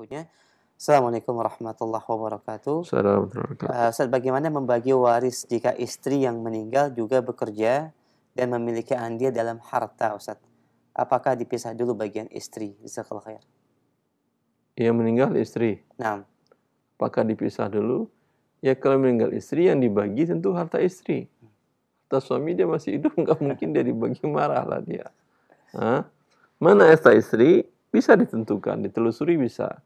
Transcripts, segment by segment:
bukunya. Assalamualaikum warahmatullahi wabarakatuh. Assalamualaikum. Uh, bagaimana membagi waris jika istri yang meninggal juga bekerja dan memiliki andil dalam harta, Ustaz? Apakah dipisah dulu bagian istri? kalau khair. Yang meninggal istri. Nah. Apakah dipisah dulu? Ya kalau meninggal istri yang dibagi tentu harta istri. Harta suami dia masih hidup nggak mungkin dia dibagi marah lah dia. Hah? Mana harta istri bisa ditentukan, ditelusuri bisa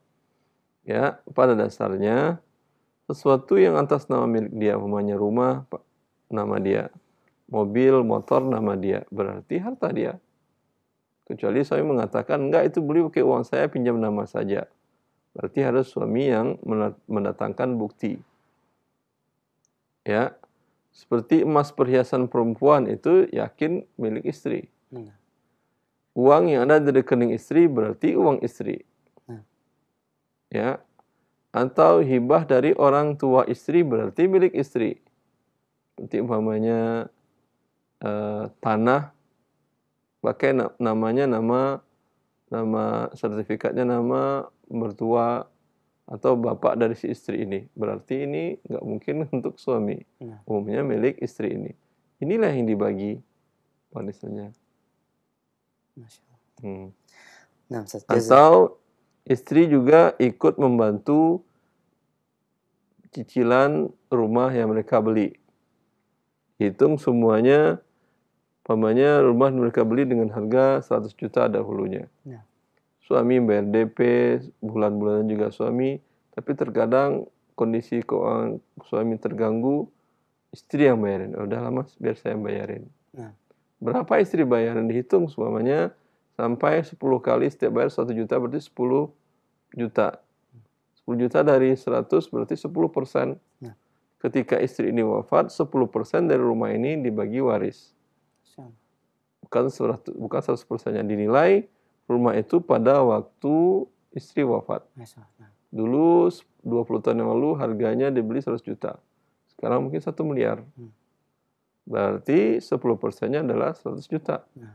ya pada dasarnya sesuatu yang atas nama milik dia umpamanya rumah nama dia mobil motor nama dia berarti harta dia kecuali suami mengatakan enggak itu beli pakai uang saya pinjam nama saja berarti harus suami yang mendatangkan bukti ya seperti emas perhiasan perempuan itu yakin milik istri uang yang ada di rekening istri berarti uang istri ya atau hibah dari orang tua istri berarti milik istri seperti umpamanya e, tanah pakai na namanya nama nama sertifikatnya nama mertua atau bapak dari si istri ini berarti ini nggak mungkin untuk suami ya. umumnya milik istri ini inilah yang dibagi warisannya hmm. Nah, atau istri juga ikut membantu cicilan rumah yang mereka beli. Hitung semuanya, pamannya rumah yang mereka beli dengan harga 100 juta dahulunya. Ya. Suami bayar DP, bulan-bulanan juga suami, tapi terkadang kondisi keuangan suami terganggu, istri yang bayarin. Ya udah lama biar saya bayarin. Ya. Berapa istri bayaran dihitung semuanya sampai 10 kali setiap bayar 1 juta berarti 10 juta. 10 juta dari 100 berarti 10 persen. Ya. Ketika istri ini wafat, 10 persen dari rumah ini dibagi waris. Bukan 100, bukan 100 persen yang Dinilai rumah itu pada waktu istri wafat. Ya, nah. Dulu 20 tahun yang lalu harganya dibeli 100 juta. Sekarang mungkin 1 miliar. Hmm. Berarti 10 persennya adalah 100 juta. Nah.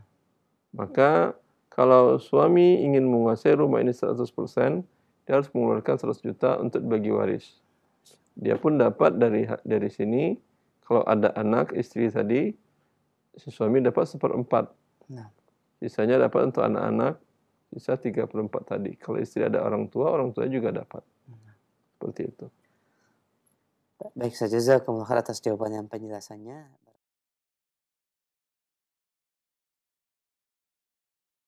Maka kalau suami ingin menguasai rumah ini 100%, dia harus mengeluarkan 100 juta untuk bagi waris. Dia pun dapat dari dari sini, kalau ada anak, istri tadi, si suami dapat seperempat. Nah. Sisanya dapat untuk anak-anak, sisa tiga perempat tadi. Kalau istri ada orang tua, orang tua juga dapat. Nah. Seperti itu. Baik saja, Kemudian atas jawaban dan penjelasannya.